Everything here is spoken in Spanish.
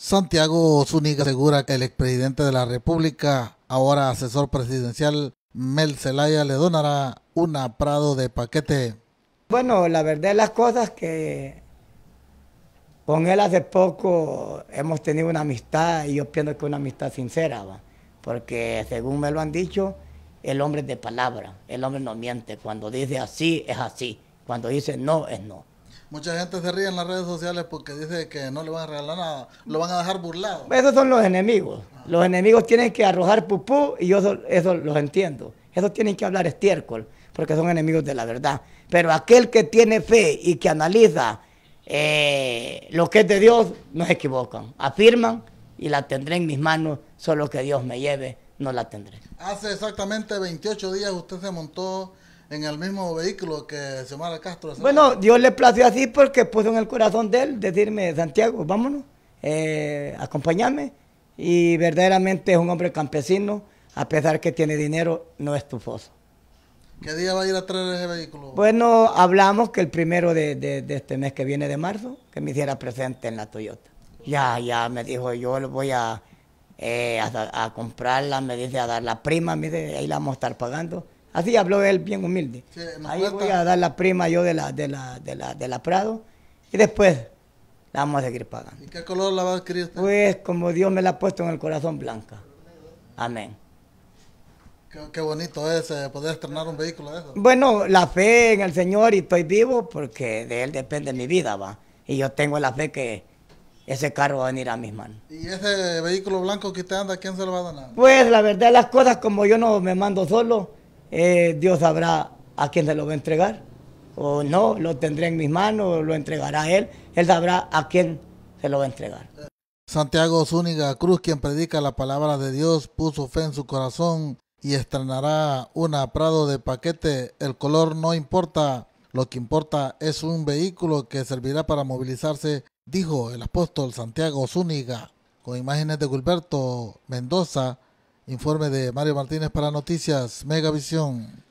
Santiago Zúñiga asegura que el expresidente de la República, ahora asesor presidencial, Mel Zelaya, le donará un aprado de paquete. Bueno, la verdad de las cosas que con él hace poco hemos tenido una amistad y yo pienso que una amistad sincera, porque según me lo han dicho, el hombre es de palabra, el hombre no miente, cuando dice así es así, cuando dice no es no. Mucha gente se ríe en las redes sociales porque dice que no le van a regalar nada, lo van a dejar burlado. Esos son los enemigos. Los enemigos tienen que arrojar pupú y yo eso, los entiendo. Esos tienen que hablar estiércol porque son enemigos de la verdad. Pero aquel que tiene fe y que analiza eh, lo que es de Dios, no se equivocan. Afirman y la tendré en mis manos, solo que Dios me lleve, no la tendré. Hace exactamente 28 días usted se montó en el mismo vehículo que Xiomara Castro. Bueno, Dios le plació así porque puso en el corazón de él decirme, Santiago, vámonos, eh, acompáñame. Y verdaderamente es un hombre campesino, a pesar que tiene dinero, no es tufoso. ¿Qué día va a ir a traer ese vehículo? Bueno, hablamos que el primero de, este mes que viene de marzo, que me hiciera presente en la Toyota. Ya, ya, me dijo, yo voy eh, a, comprarla, me dice, a dar la prima, me dice, ahí la vamos a estar pagando. Así habló él bien humilde. Ahí voy a dar la prima yo de la, de la, Prado y después la vamos a seguir pagando. ¿Y qué color la va a adquirir usted? Pues como Dios me la ha puesto en el corazón blanca. Amén. Qué, bonito es eh, poder estrenar un vehículo de eso. Bueno, la fe en el Señor y estoy vivo porque de Él depende mi vida, va. Y yo tengo la fe que ese carro va a venir a mis manos. ¿Y ese vehículo blanco que usted anda, quién se lo va a donar? Pues la verdad, las cosas como yo no me mando solo, eh, Dios sabrá a quién se lo va a entregar. O no, lo tendré en mis manos, lo entregará Él. Él sabrá a quién se lo va a entregar. Santiago Zúñiga Cruz, quien predica la palabra de Dios, puso fe en su corazón y estrenará un Prado de paquete. El color no importa, lo que importa es un vehículo que servirá para movilizarse, dijo el apóstol Santiago Zúñiga, con imágenes de Gilberto Mendoza. Informe de Mario Martínez para Noticias Megavisión.